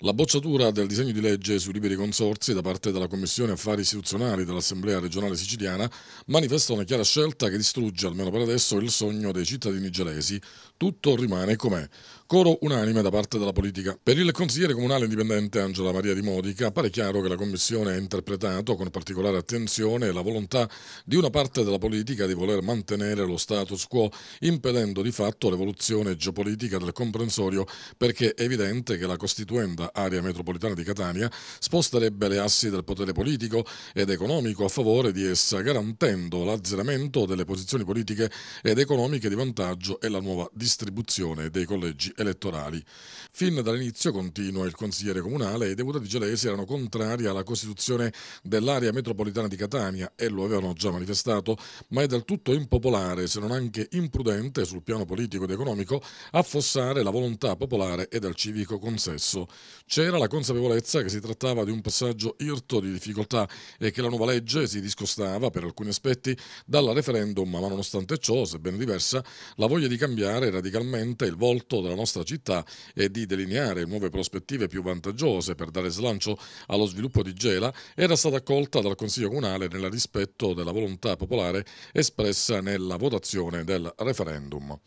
La bocciatura del disegno di legge sui liberi consorzi da parte della Commissione Affari Istituzionali dell'Assemblea regionale siciliana manifesta una chiara scelta che distrugge, almeno per adesso, il sogno dei cittadini gelesi tutto rimane com'è. Coro unanime da parte della politica. Per il consigliere comunale indipendente Angela Maria Di Modica appare chiaro che la Commissione ha interpretato con particolare attenzione la volontà di una parte della politica di voler mantenere lo status quo, impedendo di fatto l'evoluzione geopolitica del comprensorio, perché è evidente che la costituenda area metropolitana di Catania sposterebbe le assi del potere politico ed economico a favore di essa, garantendo l'azzeramento delle posizioni politiche ed economiche di vantaggio e la nuova distanza distribuzione dei collegi elettorali. Fin dall'inizio, continua il consigliere comunale, i deputati gelesi erano contrari alla costituzione dell'area metropolitana di Catania e lo avevano già manifestato, ma è del tutto impopolare, se non anche imprudente sul piano politico ed economico, affossare la volontà popolare e del civico consesso. C'era la consapevolezza che si trattava di un passaggio irto di difficoltà e che la nuova legge si discostava per alcuni aspetti dalla referendum, ma nonostante ciò, sebbene diversa, la voglia di cambiare era radicalmente il volto della nostra città e di delineare nuove prospettive più vantaggiose per dare slancio allo sviluppo di Gela, era stata accolta dal Consiglio Comunale nel rispetto della volontà popolare espressa nella votazione del referendum.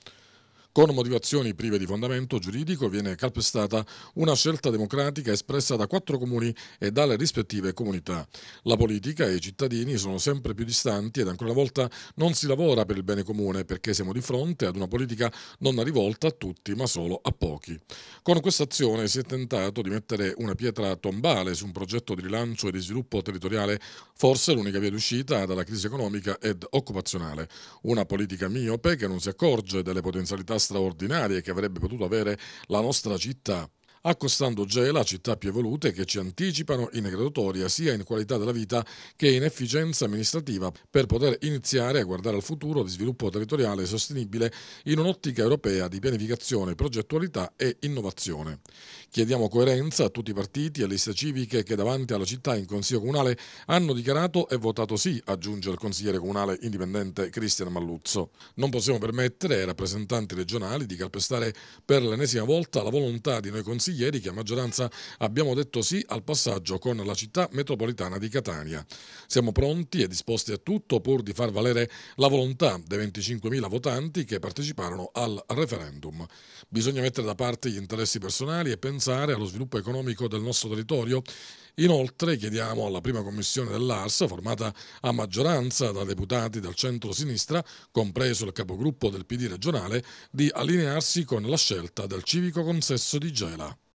Con motivazioni prive di fondamento giuridico viene calpestata una scelta democratica espressa da quattro comuni e dalle rispettive comunità. La politica e i cittadini sono sempre più distanti ed ancora una volta non si lavora per il bene comune perché siamo di fronte ad una politica non rivolta a tutti ma solo a pochi. Con questa azione si è tentato di mettere una pietra tombale su un progetto di rilancio e di sviluppo territoriale, forse l'unica via d'uscita dalla crisi economica ed occupazionale. Una politica miope che non si accorge delle potenzialità straordinarie che avrebbe potuto avere la nostra città accostando Gela a città più evolute che ci anticipano in graduatoria sia in qualità della vita che in efficienza amministrativa per poter iniziare a guardare al futuro di sviluppo territoriale sostenibile in un'ottica europea di pianificazione, progettualità e innovazione. Chiediamo coerenza a tutti i partiti e le liste civiche che davanti alla città in Consiglio Comunale hanno dichiarato e votato sì, aggiunge il consigliere comunale indipendente Cristian Malluzzo. Non possiamo permettere ai rappresentanti regionali di calpestare per l'ennesima volta la volontà di noi consiglieri Renzi ieri che a maggioranza abbiamo detto sì al passaggio con la città metropolitana di Catania. Siamo pronti e disposti a tutto pur di far valere la volontà dei 25.000 votanti che parteciparono al referendum. Bisogna mettere da parte gli interessi personali e pensare allo sviluppo economico del nostro territorio Inoltre chiediamo alla prima commissione dell'ARS, formata a maggioranza da deputati del centro-sinistra, compreso il capogruppo del PD regionale, di allinearsi con la scelta del civico consesso di Gela.